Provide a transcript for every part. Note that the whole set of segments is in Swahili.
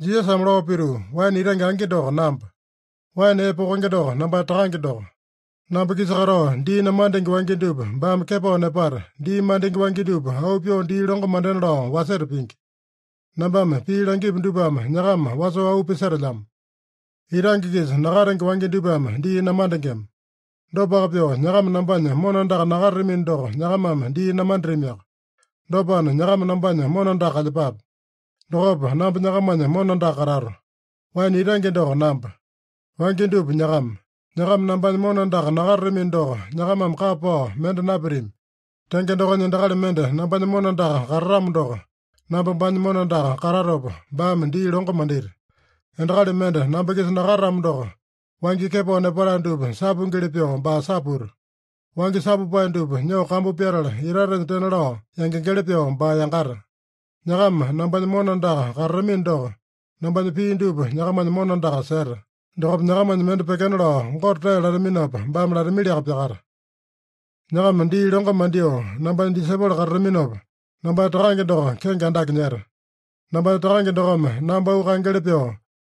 njia samra piru wan iranga ngi do namb wan e po ngi do namba ta ngi do namb ki sagaro ndi na mande ngi wangi dub bam ke po ne par ndi mande ngi wangi dub au pio ndi rongo mande ro waser pink nambam pi rangi ndubam nyagam waso au pisaralam irangi gis nagarangi wangi ndubam ndi na mande ngem do bagabyo nyagam nambanya mono ndaga nagar min do nyagamam ndi na mandremyak do ban nyagam nambanya mono ndaga libab Noqob, namba nyakamanya mona nda kararo. Wani irange ndogo namba. Wange ndubu nyakam. Nyakam namba mona nda nakarimi ndogo. Nyakam amkapo, mende napirim. Tenge ndogo nyendakali mende, namba mona nda kararam ndogo. Namba bani mona nda kararopo bam ndi ilongo mandiri. Endakali mende, namba kisi nakaram ndogo. Wangi kepo ne pora sapu sabu ngili pyo, ba sapuru. Wangi sapu pa ndubu, nyo kambu pyarala, irare ntenero, yangi ngili pyo, ba yangara. nyagam namban monan daga karmin dog namban piin dub nyagaman monan daga ser dogab nyagaman mend peken ro ngor te lar minop bam lar mi diap nyakam di ndi dong kam ndio namban di sebol karminop namba tarange dog ken gandak nyer namba tarange dogam namba u do pyo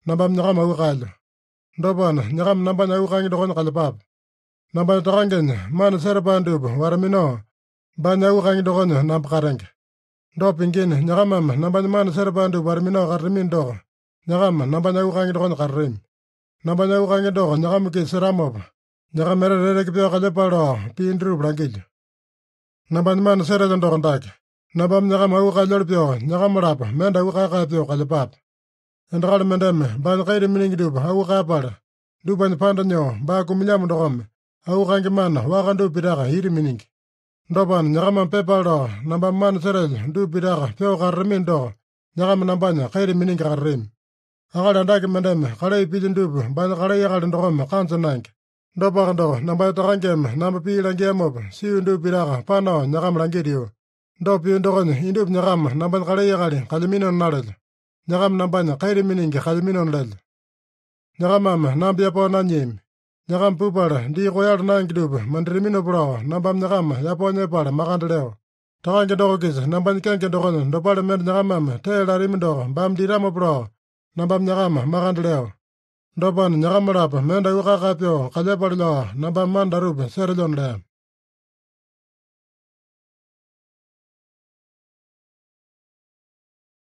namba nyagam u kal ndoban nyagam namba na u kangi dogon kalpap namba tarange man ser bandub warmino bana u kangi dogon namba karenge do pingin nyagama namba nyamana serbando barmino garmin do nyagama namba nyagu kangi do garim namba nyagu kangi do nyagama ke seramo nyagama rere ke pyo kale paro pindru brangil namba nyamana serado do ndak namba nyagama u kale pyo nyagama rap menda u kaka pyo kale pap ndral mendem ban kaire miningi do ba u kapar du ban pandanyo ba kuminyam do gam au kangi mana wa kando pidara hiri miningi Ndoban nyagaman pepaldo, namba man serej, du bidaga, peo garrimin do, nyagam nambanya, kairi minin garrim. Agal dandak mendem, kalai pijin dub, ban kalai yagal ndogom, kansanank. Ndoban do, namba yotagangem, namba pi langgemob, si ndu bidaga, pano, nyagam langidio. Ndo pi ndogon, indub nyagam, namba kalai yagali, kaliminon narej. Nyagam nambanya, kairi minin, kaliminon lej. Nyagamam, nambi yapo nanyim. Nyagam pupar, ndi koyar nang kidup, mandirimino purao, nambam nyagam, yaponye par, makandreo. Takan kedoko kis, namban ken kedoko, ndopar mer nyagamam, tela rimindoko, bam diramo purao, nambam nyagam, makandreo. Ndopan nyagam rap, menda yukakapyo, kalepar lo, nambam mandarup, serjon lem.